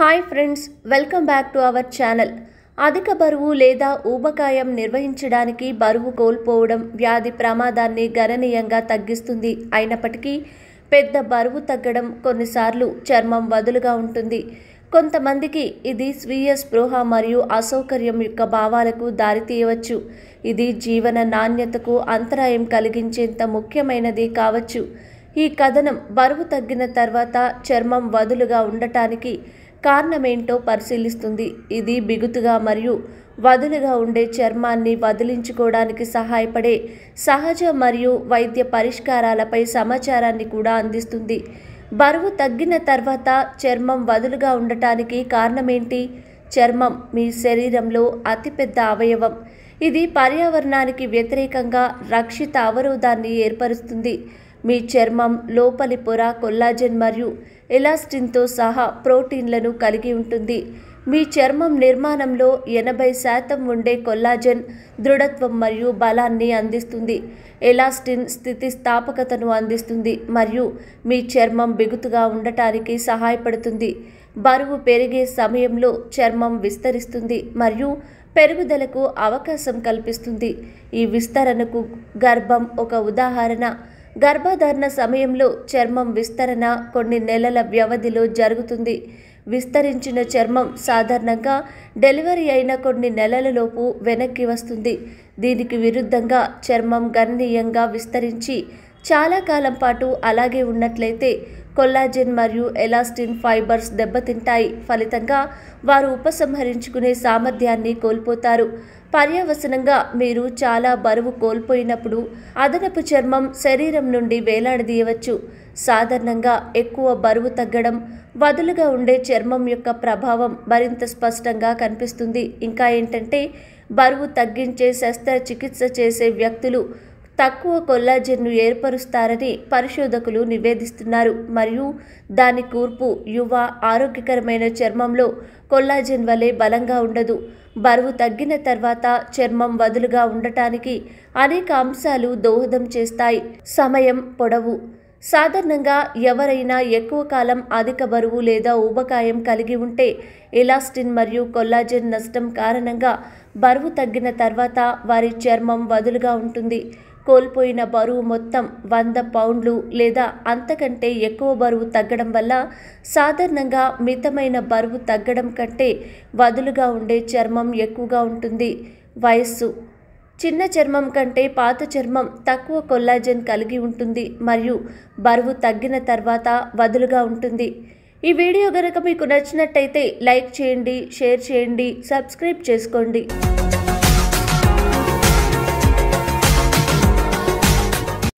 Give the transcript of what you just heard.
hi friends welcome back to our channel అధిక బరువు లేదా ఊబకాయం నిర్వహించడానికి బరువు కోల్పోవడం వ్యాధి ప్రమాదాన్ని గణనీయంగా తగ్గిస్తుంది అయినప్పటికీ పెద్ద బరువు తగ్గడం కొన్నిసార్లు చర్మం వదులుగా ఉంటుంది కొంతమందికి ఇది స్వీయ స్పృహ మరియు అసౌకర్యం యొక్క భావాలకు దారితీయవచ్చు ఇది జీవన నాణ్యతకు అంతరాయం కలిగించేంత ముఖ్యమైనది కావచ్చు ఈ కథనం బరువు తగ్గిన తర్వాత చర్మం వదులుగా ఉండటానికి కారణమేంటో పరిశీలిస్తుంది ఇది బిగుతుగా మరియు వదులుగా ఉండే చర్మాన్ని వదిలించుకోవడానికి సహాయపడే సహజ మరియు వైద్య పరిష్కారాలపై సమాచారాన్ని కూడా అందిస్తుంది బరువు తగ్గిన తర్వాత చర్మం వదులుగా ఉండటానికి కారణమేంటి చర్మం మీ శరీరంలో అతిపెద్ద అవయవం ఇది పర్యావరణానికి వ్యతిరేకంగా రక్షిత అవరోధాన్ని ఏర్పరుస్తుంది మీ చర్మం లోపలి పొర కొల్లాజెన్ మరియు ఎలాస్టిన్తో సహా ప్రోటీన్లను కలిగి ఉంటుంది మీ చర్మం నిర్మాణంలో ఎనభై శాతం ఉండే కొల్లాజెన్ దృఢత్వం మరియు బలాన్ని అందిస్తుంది ఎలాస్టిన్ స్థితిస్థాపకతను అందిస్తుంది మరియు మీ చర్మం బిగుతుగా ఉండటానికి సహాయపడుతుంది బరువు పెరిగే సమయంలో చర్మం విస్తరిస్తుంది మరియు పెరుగుదలకు అవకాశం కల్పిస్తుంది ఈ విస్తరణకు గర్భం ఒక ఉదాహరణ గర్భధారణ సమయంలో చర్మం విస్తరణ కొన్ని నెలల వ్యవధిలో జరుగుతుంది విస్తరించిన చర్మం సాధారణంగా డెలివరీ అయిన కొన్ని నెలలలోపు వెనక్కి వస్తుంది దీనికి విరుద్ధంగా చర్మం గణనీయంగా విస్తరించి చాలా కాలం పాటు అలాగే ఉన్నట్లయితే కొల్లాజిన్ మరియు ఎలాస్టిన్ ఫైబర్స్ దెబ్బతింటాయి ఫలితంగా వారు ఉపసంహరించుకునే సామర్థ్యాన్ని కోల్పోతారు పర్యవసనంగా మీరు చాలా బరువు కోల్పోయినప్పుడు అదనపు చర్మం శరీరం నుండి వేలాడదీయవచ్చు సాధారణంగా ఎక్కువ బరువు తగ్గడం వదులుగా ఉండే చర్మం యొక్క ప్రభావం మరింత స్పష్టంగా కనిపిస్తుంది ఇంకా ఏంటంటే బరువు తగ్గించే శస్త్రచికిత్స చేసే వ్యక్తులు తక్కువ కొల్లాజెన్ను ఏర్పరుస్తారని పరిశోధకులు నివేదిస్తున్నారు మరియు దాని కూర్పు యువ ఆరోగ్యకరమైన చర్మంలో కొల్లాజెన్ వలె బలంగా ఉండదు బరువు తగ్గిన తర్వాత చర్మం వదులుగా ఉండటానికి అనేక అంశాలు దోహదం చేస్తాయి సమయం పొడవు సాధారణంగా ఎవరైనా ఎక్కువ కాలం అధిక బరువు లేదా ఊబకాయం కలిగి ఉంటే ఎలాస్టిన్ మరియు కొల్లాజెన్ నష్టం కారణంగా బరువు తగ్గిన తర్వాత వారి చర్మం వదులుగా ఉంటుంది కోల్పోయిన బరువు మొత్తం వంద పౌండ్లు లేదా అంతకంటే ఎక్కువ బరువు తగ్గడం వల్ల సాధారణంగా మితమైన బరువు తగ్గడం కంటే వదులుగా ఉండే చర్మం ఎక్కువగా ఉంటుంది వయస్సు చిన్న చర్మం కంటే పాత చర్మం తక్కువ కొల్లాజెన్ కలిగి ఉంటుంది మరియు బరువు తగ్గిన తర్వాత వదులుగా ఉంటుంది ఈ వీడియో కనుక మీకు నచ్చినట్టయితే లైక్ చేయండి షేర్ చేయండి సబ్స్క్రైబ్ చేసుకోండి